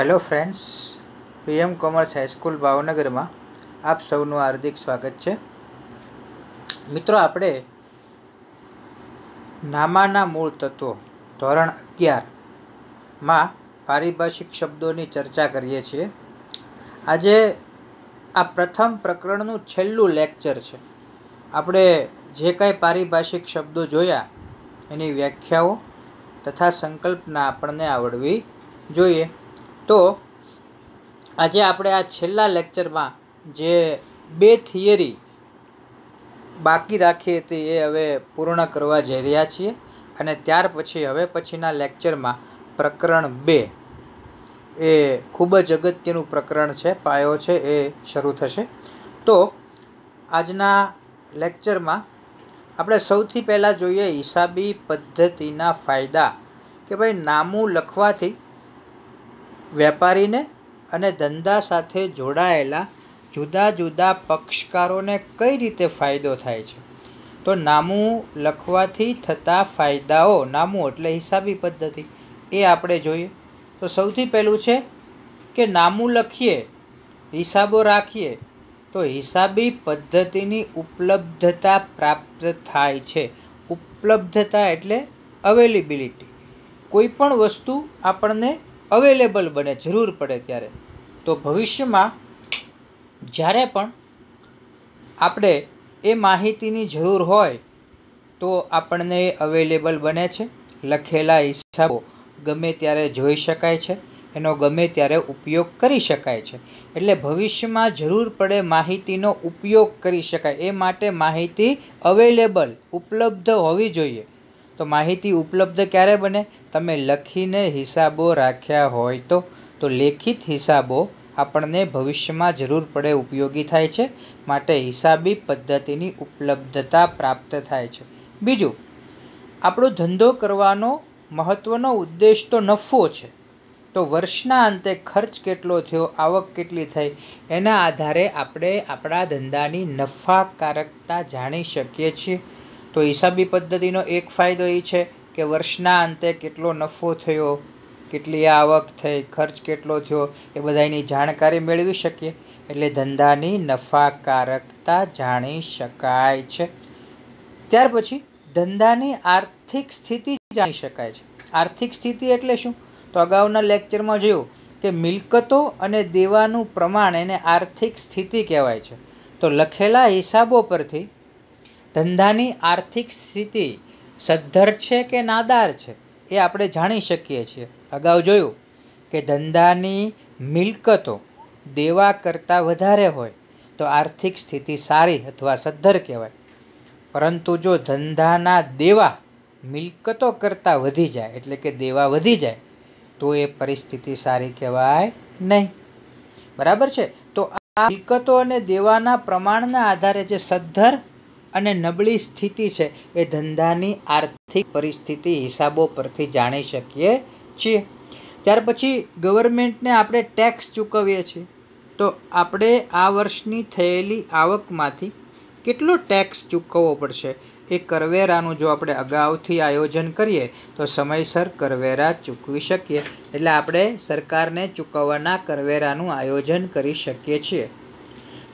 hello friends PM Commerce high school ભાવનગરમાં આપ સૌનું હાર્દિક સ્વાગત છે મિત્રો આપણે નામાના મૂળ તત્વો ધોરણ અગિયારમાં પારિભાષિક શબ્દોની ચર્ચા કરીએ છીએ આજે આ પ્રથમ પ્રકરણનું છેલ્લું લેક્ચર છે આપણે જે કાંઈ પારિભાષિક શબ્દો જોયા એની વ્યાખ્યાઓ તથા સંકલ્પના આપણને આવડવી જોઈએ તો આજે આપણે આ છેલ્લા લેક્ચરમાં જે બે થિયરી બાકી રાખી હતી એ હવે પૂર્ણ કરવા જઈ રહ્યા છીએ અને ત્યાર પછી હવે પછીના લેક્ચરમાં પ્રકરણ બે એ ખૂબ જ અગત્યનું પ્રકરણ છે પાયો છે એ શરૂ થશે તો આજના લેક્ચરમાં આપણે સૌથી પહેલાં જોઈએ હિસાબી પદ્ધતિના ફાયદા કે ભાઈ નામું લખવાથી વેપારીને અને ધંધા સાથે જોડાયેલા જુદા જુદા પક્ષકારોને કઈ રીતે ફાયદો થાય છે તો નામું લખવાથી થતા ફાયદાઓ નામું એટલે હિસાબી પદ્ધતિ એ આપણે જોઈએ તો સૌથી પહેલું છે કે નામું લખીએ હિસાબો રાખીએ તો હિસાબી પદ્ધતિની ઉપલબ્ધતા પ્રાપ્ત થાય છે ઉપલબ્ધતા એટલે અવેલેબિલિટી કોઈ પણ વસ્તુ આપણને અવેલેબલ બને જરૂર પડે ત્યારે તો ભવિષ્યમાં જ્યારે પણ આપણે એ માહિતીની જરૂર હોય તો આપણને એ અવેલેબલ બને છે લખેલા હિસાબો ગમે ત્યારે જોઈ શકાય છે એનો ગમે ત્યારે ઉપયોગ કરી શકાય છે એટલે ભવિષ્યમાં જરૂર પડે માહિતીનો ઉપયોગ કરી શકાય એ માટે માહિતી અવેલેબલ ઉપલબ્ધ હોવી જોઈએ તો માહિતી ઉપલબ્ધ ક્યારે બને તમે લખીને હિસાબો રાખ્યા હોય તો તો લેખિત હિસાબો આપણને ભવિષ્યમાં જરૂર પડે ઉપયોગી થાય છે માટે હિસાબી પદ્ધતિની ઉપલબ્ધતા પ્રાપ્ત થાય છે બીજું આપણો ધંધો કરવાનો મહત્ત્વનો ઉદ્દેશ તો નફો છે તો વર્ષના અંતે ખર્ચ કેટલો થયો આવક કેટલી થઈ એના આધારે આપણે આપણા ધંધાની નફાકારકતા જાણી શકીએ છીએ તો હિસાબી પદ્ધતિનો એક ફાયદો એ છે કે વર્ષના અંતે કેટલો નફો થયો કેટલી આવક થઈ ખર્ચ કેટલો થયો એ બધાની જાણકારી મેળવી શકીએ એટલે ધંધાની નફાકારકતા જાણી શકાય છે ત્યાર પછી ધંધાની આર્થિક સ્થિતિ જાણી શકાય છે આર્થિક સ્થિતિ એટલે શું તો અગાઉના લેક્ચરમાં જોયું કે મિલકતો અને દેવાનું પ્રમાણ એને આર્થિક સ્થિતિ કહેવાય છે તો લખેલા હિસાબો પરથી ધંધાની આર્થિક સ્થિતિ સદ્ધર છે કે નાદાર છે એ આપણે જાણી શકીએ છીએ અગાઉ જોયું કે ધંધાની મિલકતો દેવા કરતાં વધારે હોય તો આર્થિક સ્થિતિ સારી અથવા સદ્ધર કહેવાય પરંતુ જો ધંધાના દેવા મિલકતો કરતાં વધી જાય એટલે કે દેવા વધી જાય તો એ પરિસ્થિતિ સારી કહેવાય નહીં બરાબર છે તો આ મિલકતો અને દેવાના પ્રમાણના આધારે જે સદ્ધર અને નબળી સ્થિતિ છે એ ધંધાની આર્થિક પરિસ્થિતિ હિસાબો પરથી જાણી શકીએ છીએ ત્યાર પછી ગવર્મેન્ટને આપણે ટેક્સ ચૂકવીએ છીએ તો આપણે આ વર્ષની થયેલી આવકમાંથી કેટલો ટેક્સ ચૂકવવો પડશે એ કરવેરાનું જો આપણે અગાઉથી આયોજન કરીએ તો સમયસર કરવેરા ચૂકવી શકીએ એટલે આપણે સરકારને ચૂકવવાના કરવેરાનું આયોજન કરી શકીએ છીએ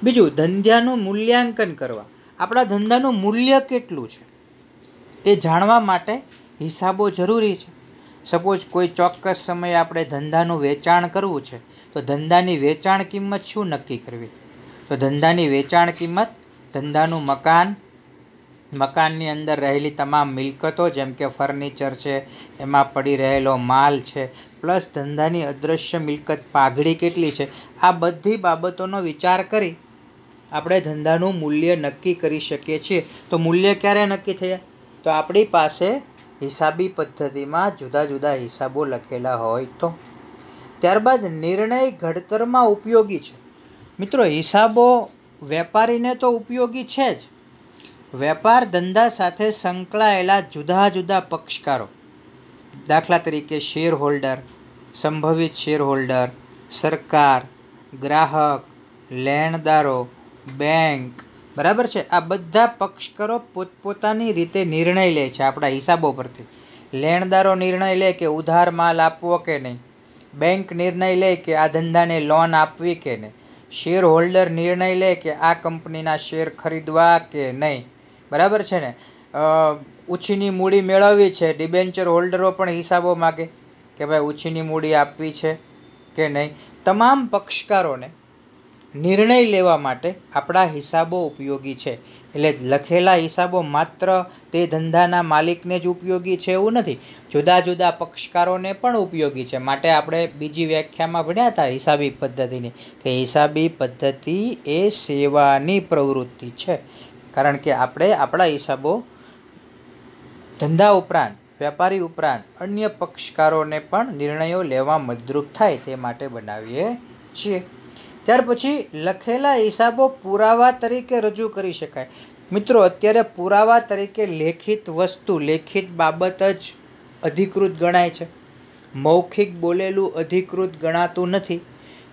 બીજું ધંધાનું મૂલ્યાંકન કરવા આપણા ધંધાનું મૂલ્ય કેટલું છે એ જાણવા માટે હિસાબો જરૂરી છે સપોઝ કોઈ ચોક્કસ સમયે આપણે ધંધાનું વેચાણ કરવું છે તો ધંધાની વેચાણ કિંમત શું નક્કી કરવી તો ધંધાની વેચાણ કિંમત ધંધાનું મકાન મકાનની અંદર રહેલી તમામ મિલકતો જેમ કે ફર્નિચર છે એમાં પડી રહેલો માલ છે પ્લસ ધંધાની અદૃશ્ય મિલકત પાઘડી કેટલી છે આ બધી બાબતોનો વિચાર કરી આપણે ધંધાનું મૂલ્ય નક્કી કરી શકીએ છીએ તો મૂલ્ય ક્યારે નક્કી થયા તો આપણી પાસે હિસાબી પદ્ધતિમાં જુદા જુદા હિસાબો લખેલા હોય તો ત્યારબાદ નિર્ણય ઘડતરમાં ઉપયોગી છે મિત્રો હિસાબો વેપારીને તો ઉપયોગી છે જ વેપાર ધંધા સાથે સંકળાયેલા જુદા જુદા પક્ષકારો દાખલા તરીકે શેર હોલ્ડર સંભવિત શેર હોલ્ડર સરકાર ગ્રાહક લેણદારો બેંક બરાબર છે આ બધા પક્ષકારો પોતપોતાની રીતે નિર્ણય લે છે આપણા હિસાબો પરથી લેણદારો નિર્ણય લે કે ઉધાર માલ આપવો કે નહીં બેંક નિર્ણય લે કે આ ધંધાને લોન આપવી કે નહીં શેર હોલ્ડર નિર્ણય લે કે આ કંપનીના શેર ખરીદવા કે નહીં બરાબર છે ને ઉછીની મૂડી મેળવવી છે ડિબેન્ચર હોલ્ડરો પણ હિસાબો માગે કે ભાઈ ઉછીની મૂડી આપવી છે કે નહીં તમામ પક્ષકારોને નિર્ણય લેવા માટે આપણા હિસાબો ઉપયોગી છે એટલે લખેલા હિસાબો માત્ર તે ધંધાના માલિકને જ ઉપયોગી છે એવું નથી જુદા જુદા પક્ષકારોને પણ ઉપયોગી છે માટે આપણે બીજી વ્યાખ્યામાં ભણ્યા હતા હિસાબી પદ્ધતિની કે હિસાબી પદ્ધતિ એ સેવાની પ્રવૃત્તિ છે કારણ કે આપણે આપણા હિસાબો ધંધા ઉપરાંત વેપારી ઉપરાંત અન્ય પક્ષકારોને પણ નિર્ણયો લેવા મદરૂપ થાય તે માટે બનાવીએ છીએ ત્યાર પછી લખેલા હિસાબો પુરાવા તરીકે રજૂ કરી શકાય મિત્રો અત્યારે પુરાવા તરીકે લેખિત વસ્તુ લેખિત બાબત જ અધિકૃત ગણાય છે મૌખિક બોલેલું અધિકૃત ગણાતું નથી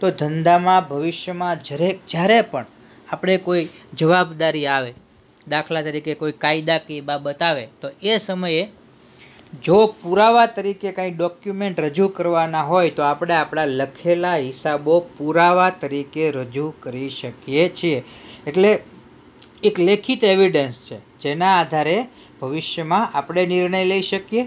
તો ધંધામાં ભવિષ્યમાં જ્યારે જ્યારે પણ આપણે કોઈ જવાબદારી આવે દાખલા તરીકે કોઈ કાયદાકીય બાબત આવે તો એ સમયે જો પુરાવા તરીકે કાંઈ ડોક્યુમેન્ટ રજૂ કરવાના હોય તો આપણે આપણા લખેલા હિસાબો પુરાવા તરીકે રજૂ કરી શકીએ છીએ એટલે એક લેખિત એવિડન્સ છે જેના આધારે ભવિષ્યમાં આપણે નિર્ણય લઈ શકીએ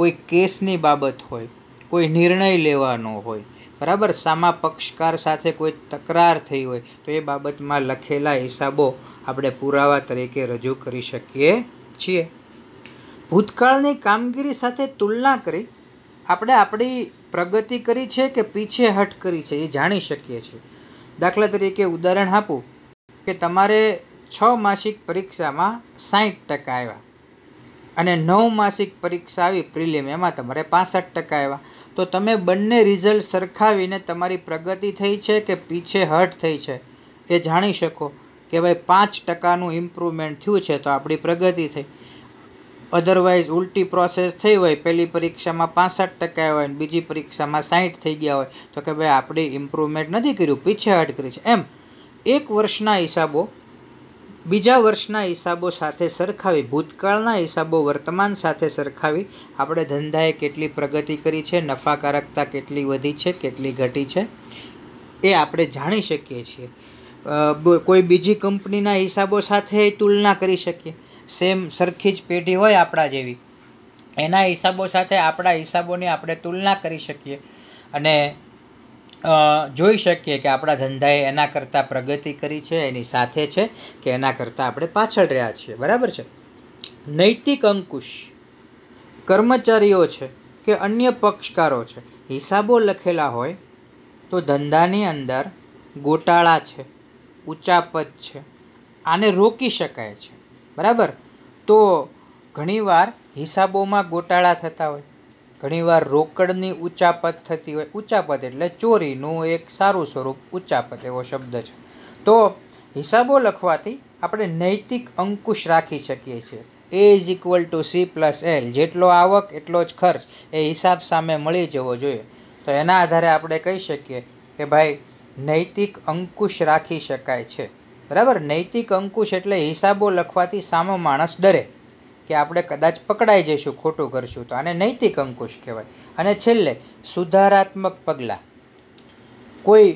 કોઈ કેસની બાબત હોય કોઈ નિર્ણય લેવાનો હોય બરાબર સામા પક્ષકાર સાથે કોઈ તકરાર થઈ હોય તો એ બાબતમાં લખેલા હિસાબો આપણે પુરાવા તરીકે રજૂ કરી શકીએ છીએ ભૂતકાળની કામગીરી સાથે તુલના કરી આપણે આપણી પ્રગતિ કરી છે કે પીછેહઠ કરી છે એ જાણી શકીએ છીએ દાખલા તરીકે ઉદાહરણ આપું કે તમારે છ માસિક પરીક્ષામાં સાહીઠ ટકા આવ્યા અને નવ માસિક પરીક્ષા આવી પ્રિલિમ એમાં તમારે પાસઠ ટકા આવ્યા તો તમે બંને રિઝલ્ટ સરખાવીને તમારી પ્રગતિ થઈ છે કે પીછેહઠ થઈ છે એ જાણી શકો કે ભાઈ પાંચ ટકાનું ઇમ્પ્રુવમેન્ટ થયું છે તો આપણી પ્રગતિ થઈ અધરવાઇઝ ઉલટી પ્રોસેસ થઈ હોય પહેલી પરીક્ષામાં પાંસઠ ટકા હોય ને બીજી પરીક્ષામાં સાહીઠ થઈ ગયા હોય તો કે ભાઈ આપણે ઇમ્પ્રુવમેન્ટ નથી કર્યું પીછેહટ કરી છે એમ એક વર્ષના હિસાબો બીજા વર્ષના હિસાબો સાથે સરખાવી ભૂતકાળના હિસાબો વર્તમાન સાથે સરખાવી આપણે ધંધાએ કેટલી પ્રગતિ કરી છે નફાકારકતા કેટલી વધી છે કેટલી ઘટી છે એ આપણે જાણી શકીએ છીએ કોઈ બીજી કંપનીના હિસાબો સાથે તુલના કરી શકીએ સેમ સરખી જ પેઢી હોય આપણા જેવી એના હિસાબો સાથે આપણા હિસાબોની આપણે તુલના કરી શકીએ અને જોઈ શકીએ કે આપણા ધંધાએ એના કરતાં પ્રગતિ કરી છે એની સાથે છે કે એના કરતાં આપણે પાછળ રહ્યા છીએ બરાબર છે નૈતિક અંકુશ કર્મચારીઓ છે કે અન્ય પક્ષકારો છે હિસાબો લખેલા હોય તો ધંધાની અંદર ગોટાળા છે ઊંચા છે આને રોકી શકાય છે બરાબર તો ઘણીવાર હિસાબોમાં ગોટાળા થતા હોય ઘણીવાર રોકડની ઊંચાપત થતી હોય ઊંચાપત એટલે ચોરીનું એક સારું સ્વરૂપ ઊંચાપત એવો શબ્દ છે તો હિસાબો લખવાથી આપણે નૈતિક અંકુશ રાખી શકીએ છીએ A is equal to C plus L જેટલો આવક એટલો જ ખર્ચ એ હિસાબ સામે મળી જવો જોઈએ તો એના આધારે આપણે કહી શકીએ કે ભાઈ નૈતિક અંકુશ રાખી શકાય છે બરાબર નૈતિક અંકુશ એટલે હિસાબો લખવાથી સામો માણસ ડરે કે આપણે કદાચ પકડાઈ જઈશું ખોટું કરશું તો આને નૈતિક અંકુશ કહેવાય અને છેલ્લે સુધારાત્મક પગલાં કોઈ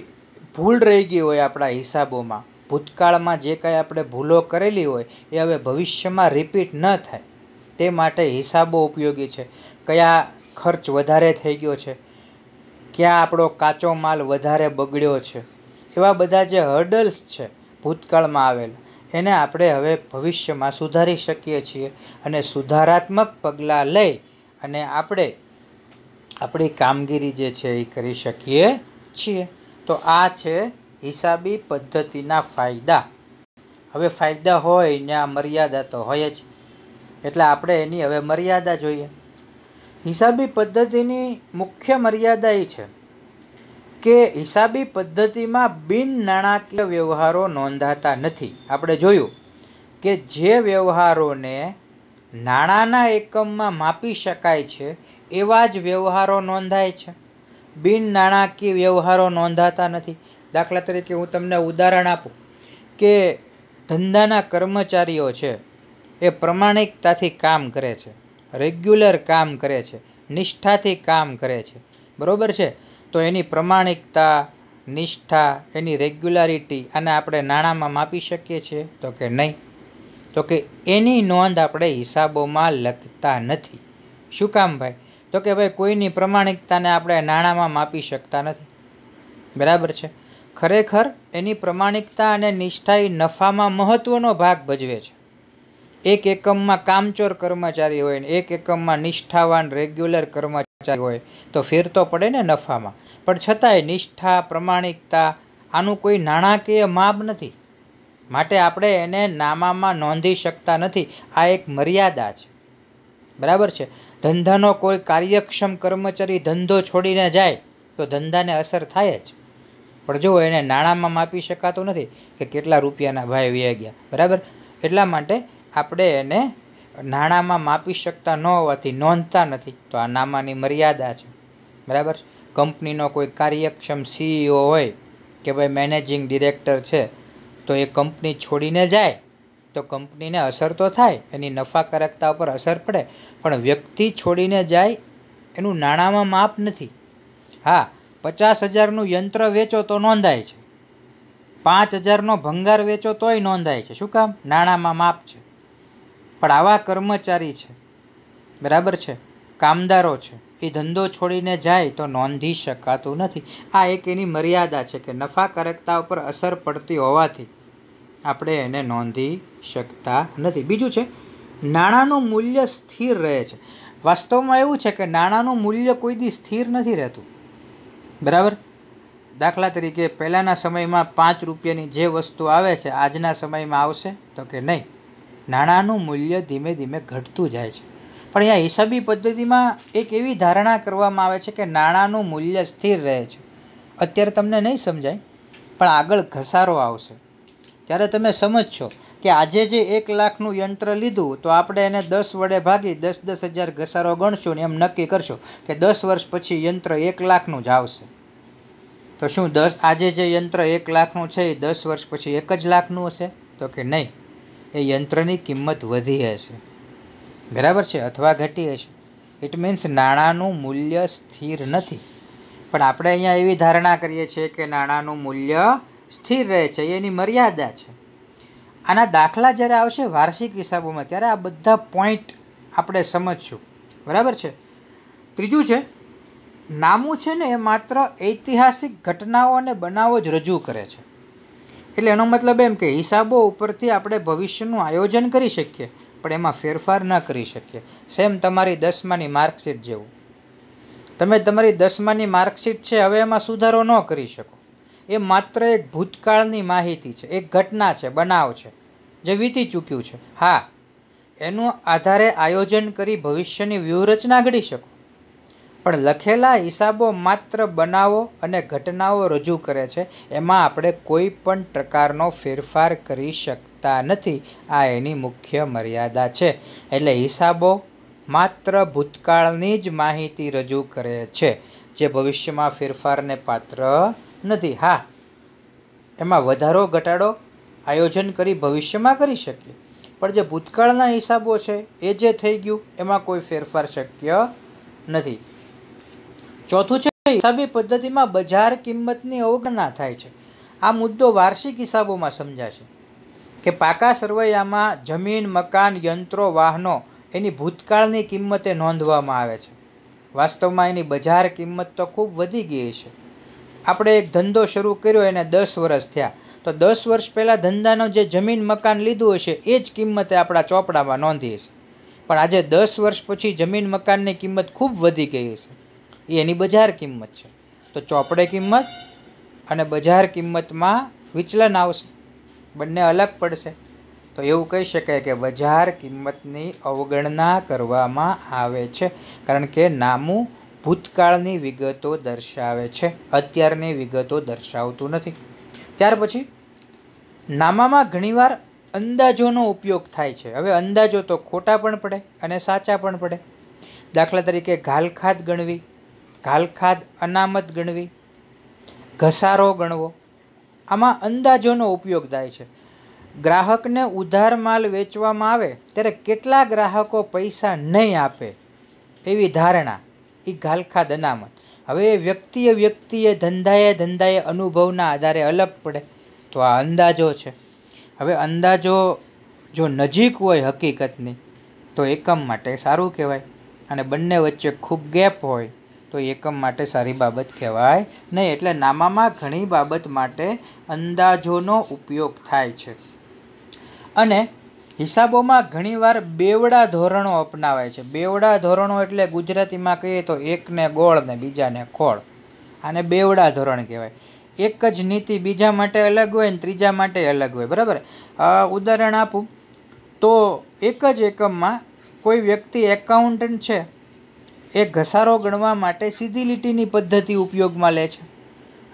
ભૂલ રહી ગઈ હોય આપણા હિસાબોમાં ભૂતકાળમાં જે કાંઈ આપણે ભૂલો કરેલી હોય એ હવે ભવિષ્યમાં રિપીટ ન થાય તે માટે હિસાબો ઉપયોગી છે કયા ખર્ચ વધારે થઈ ગયો છે ક્યાં આપણો કાચો માલ વધારે બગડ્યો છે એવા બધા જે હર્ડલ્સ છે ભૂતકાળમાં આવેલ એને આપણે હવે ભવિષ્યમાં સુધારી શકીએ છીએ અને સુધારાત્મક પગલાં લઈ અને આપણે આપણી કામગીરી જે છે એ કરી શકીએ છીએ તો આ છે હિસાબી પદ્ધતિના ફાયદા હવે ફાયદા હોય ને આ મર્યાદા તો હોય જ એટલે આપણે એની હવે મર્યાદા જોઈએ હિસાબી પદ્ધતિની મુખ્ય મર્યાદા એ છે કે હિસાબી પદ્ધતિમાં બિન નાણાકીય વ્યવહારો નોંધાતા નથી આપણે જોયું કે જે વ્યવહારોને નાણાંના એકમમાં માપી શકાય છે એવા જ વ્યવહારો નોંધાય છે બિન નાણાકીય વ્યવહારો નોંધાતા નથી દાખલા તરીકે હું તમને ઉદાહરણ આપું કે ધંધાના કર્મચારીઓ છે એ પ્રમાણિકતાથી કામ કરે છે રેગ્યુલર કામ કરે છે નિષ્ઠાથી કામ કરે છે બરાબર છે તો એની પ્રમાણિકતા નિષ્ઠા એની રેગ્યુલારિટી અને આપણે નાણાંમાં માપી શકીએ છીએ તો કે નહીં તો કે એની નોંધ આપણે હિસાબોમાં લખતા નથી શું કામ ભાઈ તો કે ભાઈ કોઈની પ્રમાણિકતાને આપણે નાણાંમાં માપી શકતા નથી બરાબર છે ખરેખર એની પ્રમાણિકતા અને નિષ્ઠા એ નફામાં મહત્ત્વનો ભાગ ભજવે છે એક એકમમાં કામચોર કર્મચારી હોય ને એક એકમમાં નિષ્ઠાવાન રેગ્યુલર કર્મચારી હોય તો ફેર તો પડે ને નફામાં પણ છતાંય નિષ્ઠા પ્રમાણિકતા આનું કોઈ નાણાકીય માપ નથી માટે આપણે એને નામામાં નોંધી શકતા નથી આ એક મર્યાદા છે બરાબર છે ધંધાનો કોઈ કાર્યક્ષમ કર્મચારી ધંધો છોડીને જાય તો ધંધાને અસર થાય જ પણ જો એને નાણાંમાં માપી શકાતું નથી કે કેટલા રૂપિયાના ભાઈ વ્યા ગયા બરાબર એટલા માટે આપણે એને નાણાંમાં માપી શકતા ન હોવાથી નોંધતા નથી તો આ નામાની મર્યાદા છે બરાબર કંપનીનો કોઈ કાર્યક્ષમ સીઈઓ e હોય કે ભાઈ મેનેજિંગ ડિરેક્ટર છે તો એ કંપની છોડીને જાય તો કંપનીને અસર તો થાય એની નફાકારકતા ઉપર અસર પડે પણ વ્યક્તિ છોડીને જાય એનું નાણાંમાં માપ નથી હા પચાસ હજારનું યંત્ર વેચો તો નોંધાય છે પાંચ હજારનો ભંગાર વેચો તોય નોંધાય છે શું કામ નાણાંમાં માપ છે પણ આવા કર્મચારી છે બરાબર છે કામદારો છે એ ધંધો છોડીને જાય તો નોંધી શકાતું નથી આ એક એની મર્યાદા છે કે નફાકારકતા ઉપર અસર પડતી હોવાથી આપણે એને નોંધી શકતા નથી બીજું છે નાણાંનું મૂલ્ય સ્થિર રહે છે વાસ્તવમાં એવું છે કે નાણાંનું મૂલ્ય કોઈ દી સ્થિર નથી રહેતું બરાબર દાખલા તરીકે પહેલાંના સમયમાં પાંચ રૂપિયાની જે વસ્તુ આવે છે આજના સમયમાં આવશે તો કે નહીં નાણાંનું મૂલ્ય ધીમે ધીમે ઘટતું જાય છે પણ અહીંયા હિસાબી પદ્ધતિમાં એક એવી ધારણા કરવામાં આવે છે કે નાણાંનું મૂલ્ય સ્થિર રહે છે અત્યારે તમને નહીં સમજાય પણ આગળ ઘસારો આવશે ત્યારે તમે સમજશો કે આજે જે એક લાખનું યંત્ર લીધું તો આપણે એને દસ વડે ભાગી દસ દસ હજાર ઘસારો ગણશો ને એમ નક્કી કરશો કે દસ વર્ષ પછી યંત્ર એક લાખનું જ આવશે તો શું દસ આજે જે યંત્ર એક લાખનું છે એ દસ વર્ષ પછી એક જ લાખનું હશે તો કે નહીં એ યંત્રની કિંમત વધી હશે બરાબર છે અથવા ઘટી હશે ઇટ મીન્સ નાણાંનું મૂલ્ય સ્થિર નથી પણ આપણે અહીંયા એવી ધારણા કરીએ છીએ કે નાણાંનું મૂલ્ય સ્થિર રહે છે એની મર્યાદા છે આના દાખલા જ્યારે આવશે વાર્ષિક હિસાબોમાં ત્યારે આ બધા પોઈન્ટ આપણે સમજશું બરાબર છે ત્રીજું છે નામું છે ને એ માત્ર ઐતિહાસિક ઘટનાઓ અને બનાવો જ રજૂ કરે છે એટલે એનો મતલબ એમ કે હિસાબો ઉપરથી આપણે ભવિષ્યનું આયોજન કરી શકીએ પણ એમાં ફેરફાર ન કરી શકીએ સેમ તમારી દસમાની માર્કશીટ જેવું તમે તમારી દસમાની માર્કશીટ છે હવે એમાં સુધારો ન કરી શકો એ માત્ર એક ભૂતકાળની માહિતી છે એક ઘટના છે બનાવ છે જે વીતી ચૂક્યું છે હા એનું આધારે આયોજન કરી ભવિષ્યની વ્યૂહરચના ઘડી શકો પણ લખેલા હિસાબો માત્ર બનાવો અને ઘટનાઓ રજૂ કરે છે એમાં આપણે કોઈ પણ પ્રકારનો ફેરફાર કરી શકતા નથી આ એની મુખ્ય મર્યાદા છે એટલે હિસાબો માત્ર ભૂતકાળની જ માહિતી રજૂ કરે છે જે ભવિષ્યમાં ફેરફારને પાત્ર નથી હા એમાં વધારો ઘટાડો આયોજન કરી ભવિષ્યમાં કરી શકીએ પણ જે ભૂતકાળના હિસાબો છે એ જે થઈ ગયું એમાં કોઈ ફેરફાર શક્ય નથી ચોથું છે હિસાબી પદ્ધતિમાં બજાર કિંમતની અવગણના થાય છે આ મુદ્દો વાર્ષિક હિસાબોમાં સમજાશે કે પાકા સરવૈયામાં જમીન મકાન યંત્રો વાહનો એની ભૂતકાળની કિંમતે નોંધવામાં આવે છે વાસ્તવમાં એની બજાર કિંમત તો ખૂબ વધી ગઈ છે આપણે એક ધંધો શરૂ કર્યો એને દસ વર્ષ થયા તો દસ વર્ષ પહેલાં ધંધાનો જે જમીન મકાન લીધું હશે એ જ કિંમતે આપણા ચોપડામાં નોંધી હશે પણ આજે દસ વર્ષ પછી જમીન મકાનની કિંમત ખૂબ વધી ગઈ હશે એ એની બજાર કિંમત છે તો ચોપડે કિંમત અને બજાર કિંમતમાં વિચલન આવશે બંને અલગ પડશે તો એવું કહી શકાય કે બજાર કિંમતની અવગણના કરવામાં આવે છે કારણ કે નામું ભૂતકાળની વિગતો દર્શાવે છે અત્યારની વિગતો દર્શાવતું નથી ત્યાર પછી નામામાં ઘણીવાર અંદાજોનો ઉપયોગ થાય છે હવે અંદાજો તો ખોટા પણ પડે અને સાચા પણ પડે દાખલા તરીકે ઘાલખાત ગણવી ઘાલખાદ અનામત ગણવી ઘસારો ગણવો આમાં અંદાજોનો ઉપયોગ થાય છે ગ્રાહકને ઉધાર માલ વેચવામાં આવે ત્યારે કેટલા ગ્રાહકો પૈસા નહીં આપે એવી ધારણા એ ઘાલખાદ અનામત હવે એ વ્યક્તિએ વ્યક્તિએ ધંધાએ ધંધાએ અનુભવના આધારે અલગ પડે તો આ અંદાજો છે હવે અંદાજો જો નજીક હોય હકીકતની તો એકમ માટે સારું કહેવાય અને બંને વચ્ચે ખૂબ ગેપ હોય તો એકમ માટે સારી બાબત કહેવાય નહીં એટલે નામામાં ઘણી બાબત માટે અંદાજોનો ઉપયોગ થાય છે અને હિસાબોમાં ઘણીવાર બેવડા ધોરણો અપનાવાય છે બેવડા ધોરણો એટલે ગુજરાતીમાં કહીએ તો એકને ગોળ ને બીજાને ખોળ આને બેવડા ધોરણ કહેવાય એક જ નીતિ બીજા માટે અલગ હોય ને ત્રીજા માટે અલગ હોય બરાબર ઉદાહરણ આપું તો એક જ એકમમાં કોઈ વ્યક્તિ એકાઉન્ટન્ટ છે એ ઘસારો ગણવા માટે સીધી લીટીની પદ્ધતિ ઉપયોગમાં લે છે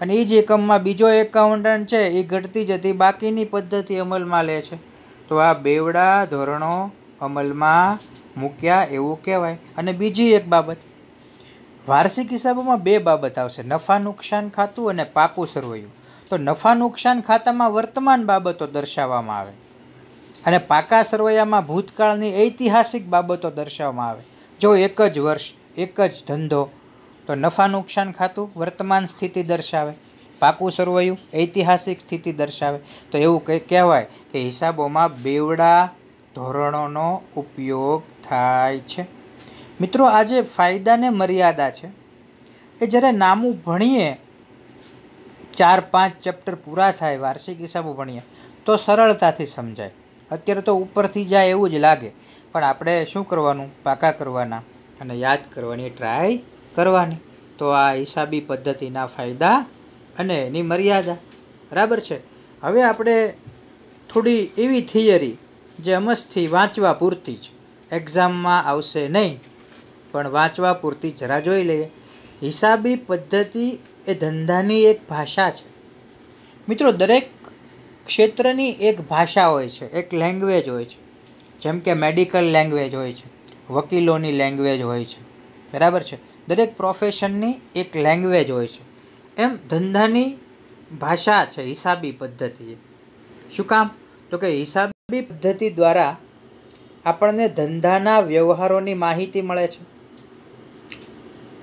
અને એ જ એકમમાં બીજો એકાઉન્ટન્ટ છે એ ઘટતી જતી બાકીની પદ્ધતિ અમલમાં લે છે તો આ બેવડા ધોરણો અમલમાં મૂક્યા એવું કહેવાય અને બીજી એક બાબત વાર્ષિક હિસાબોમાં બે બાબત આવશે નફા નુકસાન ખાતું અને પાકું સરવૈયું તો નફા નુકસાન ખાતામાં વર્તમાન બાબતો દર્શાવવામાં આવે અને પાકા સરવૈયામાં ભૂતકાળની ઐતિહાસિક બાબતો દર્શાવવામાં આવે જો એક જ વર્ષ એક જ ધંધો તો નફા નુકસાન ખાતું વર્તમાન સ્થિતિ દર્શાવે પાકું સરવૈયું ઐતિહાસિક સ્થિતિ દર્શાવે તો એવું કંઈ કહેવાય કે હિસાબોમાં બેવડા ધોરણોનો ઉપયોગ થાય છે મિત્રો આજે ફાયદાને મર્યાદા છે એ જ્યારે નામું ભણીએ ચાર પાંચ ચેપ્ટર પૂરા થાય વાર્ષિક હિસાબો ભણીએ તો સરળતાથી સમજાય અત્યારે તો ઉપરથી જાય એવું જ લાગે પણ આપણે શું કરવાનું પાકા કરવાના અને યાદ કરવાની ટ્રાય કરવાની તો આ હિસાબી પદ્ધતિના ફાયદા અને એની મર્યાદા બરાબર છે હવે આપણે થોડી એવી થિયરી જે અમસથી વાંચવા પૂરતી જ એક્ઝામમાં આવશે નહીં પણ વાંચવા પૂરતી જરા જોઈ લઈએ હિસાબી પદ્ધતિ એ ધંધાની એક ભાષા છે મિત્રો દરેક ક્ષેત્રની એક ભાષા હોય છે એક લેંગ્વેજ હોય છે જેમ કે મેડિકલ લેંગ્વેજ હોય છે વકીલોની લેંગ્વેજ હોય છે બરાબર છે દરેક પ્રોફેશનની એક લેંગ્વેજ હોય છે એમ ધંધાની ભાષા છે હિસાબી પદ્ધતિ શું કામ તો કે હિસાબી પદ્ધતિ દ્વારા આપણને ધંધાના વ્યવહારોની માહિતી મળે છે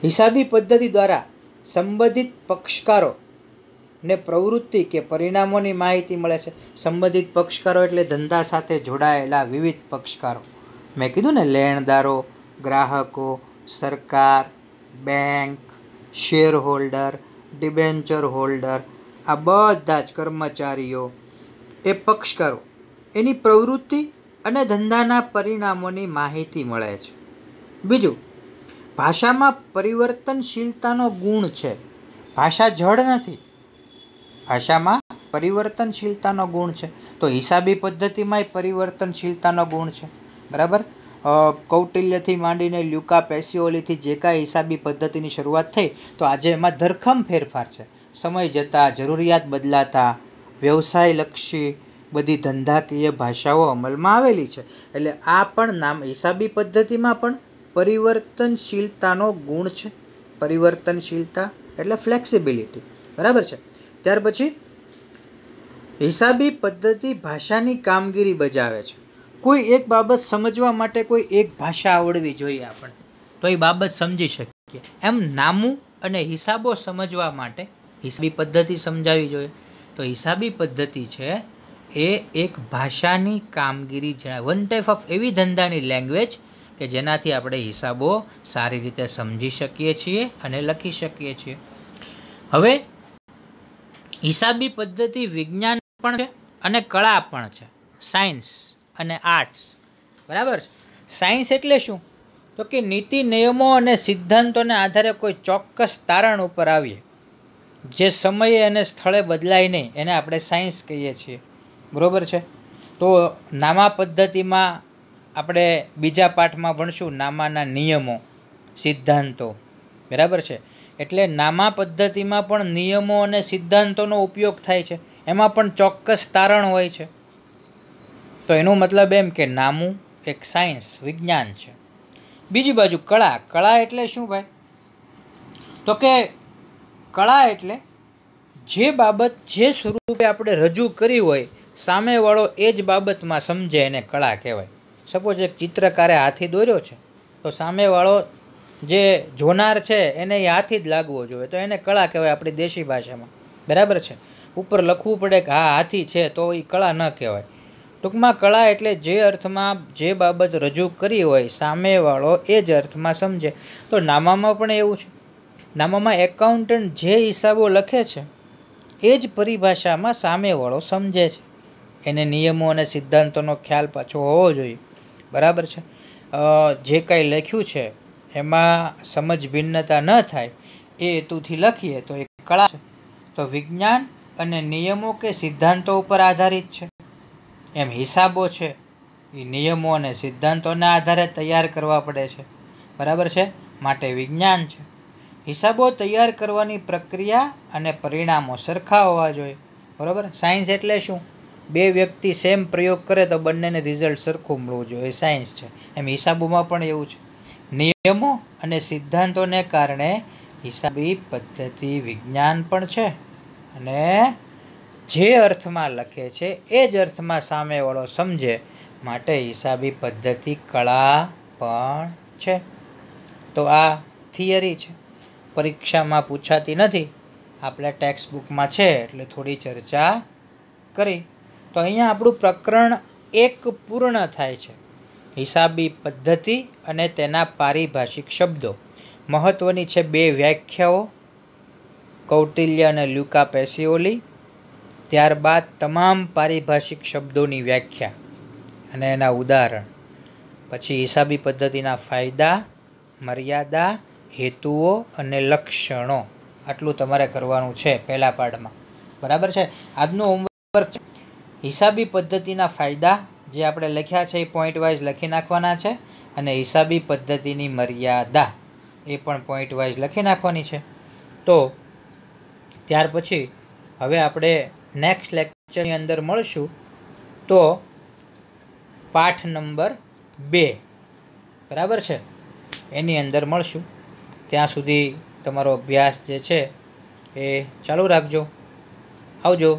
હિસાબી પદ્ધતિ દ્વારા સંબંધિત પક્ષકારો ને પ્રવૃત્તિ કે પરિણામોની માહિતી મળે છે સંબંધિત પક્ષકારો એટલે ધંધા સાથે જોડાયેલા વિવિધ પક્ષકારો મેં કીધું ને લેણદારો ગ્રાહકો સરકાર bank shareholder debenture holder આ બધા જ કર્મચારીઓ એ પક્ષકારો એની પ્રવૃત્તિ અને ધંધાના પરિણામોની માહિતી મળે છે બીજું ભાષામાં પરિવર્તનશીલતાનો ગુણ છે ભાષા જળ નથી ભાષામાં પરિવર્તનશીલતાનો ગુણ છે તો હિસાબી પદ્ધતિમાંય પરિવર્તનશીલતાનો ગુણ છે બરાબર કૌટિલ્યથી માંડીને લ્યુકા પેસિઓલીથી જે કાંઈ હિસાબી પદ્ધતિની શરૂઆત થઈ તો આજે એમાં ધરખમ ફેરફાર છે સમય જતાં જરૂરિયાત બદલાતા વ્યવસાયલક્ષી બધી ધંધાકીય ભાષાઓ અમલમાં આવેલી છે એટલે આ પણ નામ હિસાબી પદ્ધતિમાં પણ પરિવર્તનશીલતાનો ગુણ છે પરિવર્તનશીલતા એટલે ફ્લેક્સિબિલિટી બરાબર છે ત્યાર પછી હિસાબી પદ્ધતિ ભાષાની કામગીરી બજાવે છે કોઈ એક બાબત સમજવા માટે કોઈ એક ભાષા આવડવી જોઈએ આપણે તો એ બાબત સમજી શકીએ એમ નામું અને હિસાબો સમજવા માટે હિસાબી પદ્ધતિ સમજાવી જોઈએ તો હિસાબી પદ્ધતિ છે એ એક ભાષાની કામગીરી જણાય વન ટાઈપ ઓફ એવી ધંધાની લેંગ્વેજ કે જેનાથી આપણે હિસાબો સારી રીતે સમજી શકીએ છીએ અને લખી શકીએ છીએ હવે હિસાબી પદ્ધતિ વિજ્ઞાન પણ છે અને કળા પણ છે સાયન્સ અને આર્ટ્સ બરાબર સાયન્સ એટલે શું તો કે નીતિ નિયમો અને સિદ્ધાંતોને આધારે કોઈ ચોક્કસ તારણ ઉપર આવીએ જે સમયે અને સ્થળે બદલાય નહીં એને આપણે સાયન્સ કહીએ છીએ બરાબર છે તો નામા પદ્ધતિમાં આપણે બીજા પાઠમાં ભણશું નામાના નિયમો સિદ્ધાંતો બરાબર છે એટલે નામા પદ્ધતિમાં પણ નિયમો અને સિદ્ધાંતોનો ઉપયોગ થાય છે એમાં પણ ચોક્કસ તારણ હોય છે તો એનો મતલબ એમ કે નામું એક સાયન્સ વિજ્ઞાન છે બીજી બાજુ કળા કળા એટલે શું ભાઈ તો કે કળા એટલે જે બાબત જે સ્વરૂપે આપણે રજૂ કરી હોય સામેવાળો એ જ બાબતમાં સમજે એને કળા કહેવાય સપોઝ એક ચિત્રકારે હાથી દોર્યો છે તો સામેવાળો જે જોનાર છે એને એ હાથી જ લાગવો જોઈએ તો એને કળા કહેવાય આપણી દેશી ભાષામાં બરાબર છે ઉપર લખવું પડે કે હા હાથી છે તો એ કળા ન કહેવાય ટૂંકમાં કળા એટલે જે અર્થમાં જે બાબત રજૂ કરી હોય સામેવાળો એ જ અર્થમાં સમજે તો નામામાં પણ એવું છે નામામાં એકાઉન્ટન્ટ જે હિસાબો લખે છે એ જ પરિભાષામાં સામેવાળો સમજે છે એને નિયમો અને સિદ્ધાંતોનો ખ્યાલ પાછો હોવો જોઈએ બરાબર છે જે કાંઈ લખ્યું છે એમાં સમજ ભિન્નતા ન થાય એ હેતુથી લખીએ તો એ કળા છે તો વિજ્ઞાન અને નિયમો કે સિદ્ધાંતો ઉપર આધારિત છે એમ હિસાબો છે એ નિયમો અને સિદ્ધાંતોના આધારે તૈયાર કરવા પડે છે બરાબર છે માટે વિજ્ઞાન છે હિસાબો તૈયાર કરવાની પ્રક્રિયા અને પરિણામો સરખા હોવા જોઈએ બરાબર સાયન્સ એટલે શું બે વ્યક્તિ સેમ પ્રયોગ કરે તો બંનેને રિઝલ્ટ સરખું મળવું જોઈએ સાયન્સ છે એમ હિસાબોમાં પણ એવું છે નિયમો અને સિદ્ધાંતોને કારણે હિસાબી પદ્ધતિ વિજ્ઞાન પણ છે અને જે અર્થમાં લખે છે એ જ અર્થમાં સામેવાળો સમજે માટે હિસાબી પદ્ધતિ કળા પણ છે તો આ થિયરી છે પરીક્ષામાં પૂછાતી નથી આપણે ટેક્સ્ટ બુકમાં છે એટલે થોડી ચર્ચા કરી તો અહીંયા આપણું પ્રકરણ એક પૂર્ણ થાય છે હિસાબી પદ્ધતિ અને તેના પારિભાષિક શબ્દો મહત્ત્વની છે બે વ્યાખ્યાઓ કૌટિલ્ય અને લ્યુકા પેસિઓલી ત્યારબાદ તમામ પારિભાષિક શબ્દોની વ્યાખ્યા અને એના ઉદાહરણ પછી હિસાબી પદ્ધતિના ફાયદા મર્યાદા હેતુઓ અને લક્ષણો આટલું તમારે કરવાનું છે પહેલા પાઠમાં બરાબર છે આજનું હોમવર્ક હિસાબી પદ્ધતિના ફાયદા જે આપણે લખ્યા છે એ પોઈન્ટ વાઇઝ લખી નાખવાના છે અને હિસાબી પદ્ધતિની મર્યાદા એ પણ પોઈન્ટ વાઇઝ લખી નાખવાની છે તો ત્યાર પછી હવે આપણે નેક્સ્ટ લેક્ચરની અંદર મળશું તો પાઠ નંબર બે બરાબર છે એની અંદર મળશું ત્યાં સુધી તમારો અભ્યાસ જે છે એ ચાલુ રાખજો આવજો